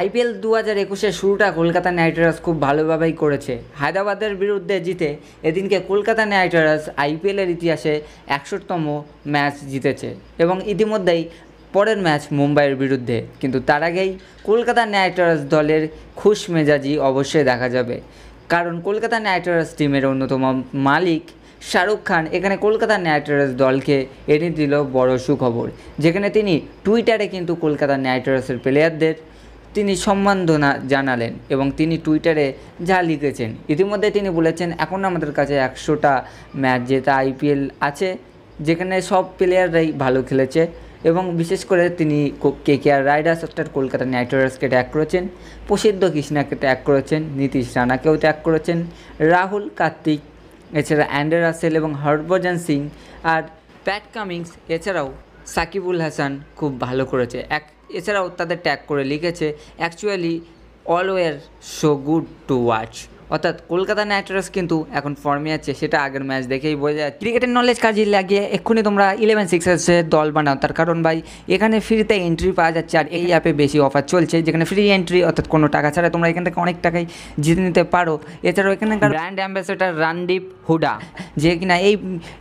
IPL দু হাজার একুশের শুরুটা কলকাতা নাইট রাইডার্স খুব ভালোভাবেই করেছে হায়দ্রাবাদের বিরুদ্ধে জিতে এদিনকে কলকাতা নাইট রাইডার্স আইপিএলের ইতিহাসে একষট্টতম ম্যাচ জিতেছে এবং ইতিমধ্যেই পরের ম্যাচ মুম্বাইয়ের বিরুদ্ধে কিন্তু তার আগেই কলকাতা নাইট রাইডার্স দলের খুশ মেজাজি অবশ্যই দেখা যাবে কারণ কলকাতা নাইট রাইডার্স টিমের অন্যতম মালিক শাহরুখ খান এখানে কলকাতা নাইট রাইডার্স দলকে এনে দিল বড় সুখবর যেখানে তিনি টুইটারে কিন্তু কলকাতা নাইট রাইডার্সের প্লেয়ারদের তিনি সম্মানধনা জানালেন এবং তিনি টুইটারে যা লিখেছেন ইতিমধ্যে তিনি বলেছেন এখন আমাদের কাছে একশোটা ম্যাচ যেটা আইপিএল আছে যেখানে সব প্লেয়াররাই ভালো খেলেছে এবং বিশেষ করে তিনি কে কে আর রাইডার্স অর্থাৎ কলকাতা নাইট রাইডার্সকে ট্যাগ করেছেন প্রসিদ্ধ কৃষ্ণাকে ট্যাগ করেছেন নীতিশ রানাকেও ত্যাগ করেছেন রাহুল কার্তিক এছাড়া অ্যান্ডার রাসেল এবং হরভজন সিং আর প্যাট কামিংস এছাড়াও সাকিবুল হাসান খুব ভালো করেছে এক এছাড়াও তাদের ট্যাগ করে লিখেছে actually always so good to watch অর্থাৎ কলকাতা নাইট রাইডার্স কিন্তু এখন ফর্মে আছে সেটা আগের ম্যাচ দেখেই বোঝা যায় ক্রিকেটের নলেজ কাজে লাগিয়ে এক্ষুনি তোমরা ইলেভেন সিক্সার্সের দল বানাও তার কারণ ভাই এখানে ফ্রিতে এন্ট্রি পাওয়া যাচ্ছে আর এই অ্যাপে বেশি অফার চলছে যেখানে ফ্রি এন্ট্রি অর্থাৎ কোনো টাকা ছাড়া তোমরা এখান থেকে অনেক টাকাই জিতে নিতে পারো এছাড়াও এখানকার ব্র্যান্ড অ্যাম্বাসেডার রানদীপ হুডা যে কিনা এই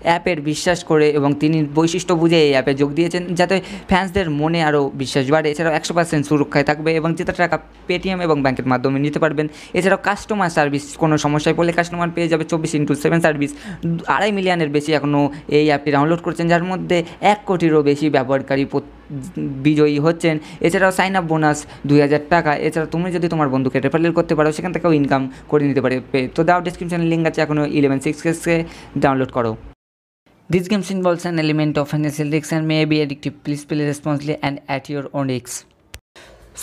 অ্যাপের বিশ্বাস করে এবং তিনি বৈশিষ্ট্য বুঝে এই অ্যাপে যোগ দিয়েছেন যাতে ফ্যান্সদের মনে আরও বিশ্বাস বাড়ে এছাড়াও একশো পার্সেন্ট সুরক্ষায় থাকবে এবং যেটা টাকা পেটিএম এবং ব্যাংকের মাধ্যমে নিতে পারবেন এছাড়াও কাস্টমার সার্ভিস সার্ভিস কোনো সমস্যায় পড়লে কাস্টমার পেয়ে যাবে চব্বিশ ইন্টু সেভেন সার্ভিস আড়াই মিলিয়নের বেশি এখনও এই অ্যাপটি ডাউনলোড করছেন যার মধ্যে এক কোটিরও বেশি ব্যবহারকারী বিজয়ী হচ্ছেন এছাড়াও সাইন আপ বোনাস দুই হাজার টাকা এছাড়া তুমি যদি তোমার বন্ধুকে রেফারেল করতে পারো সেখান থেকেও ইনকাম করে নিতে পারে তো দাও ডিসক্রিপশানের লিঙ্ক আছে এখনও ইলেভেন সিক্স কেসকে ডাউনলোড করো this games involves an element of financial রিক্স and may be addictive please play রেসপন্সলি and at your own রিক্স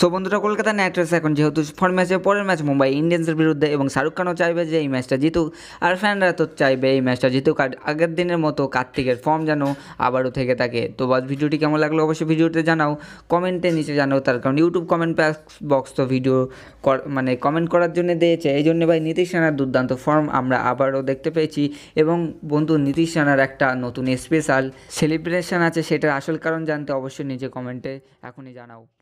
সো বন্ধুরা কলকাতা নাইট রাইডার্স এখন যেহেতু ফর্ম ম্যাচে পরের ম্যাচ মুম্বাই ইন্ডিয়ান্সের বিরুদ্ধে এবং শাহরুখ খানও চাইবে যে এই ম্যাচটা জিতুক আর ফ্যানরা তো চাইবে এই ম্যাচটা জিতুক আর আগের দিনের মতো কার্তিকের ফর্ম যেন আবারও থেকে থাকে তো বাস ভিডিওটি কেমন লাগলো অবশ্যই ভিডিওতে জানাও কমেন্টে নিচে জানাও তার কারণ ইউটিউব কমেন্ট বক্স তো ভিডিও মানে কমেন্ট করার জন্য দিয়েছে এই জন্য ভাই নীতিশ রানার দুর্দান্ত ফর্ম আমরা আবারও দেখতে পেয়েছি এবং বন্ধু নীতিশ রানার একটা নতুন স্পেশাল সেলিব্রেশন আছে সেটার আসল কারণ জানতে অবশ্যই নিজে কমেন্টে এখনই জানাও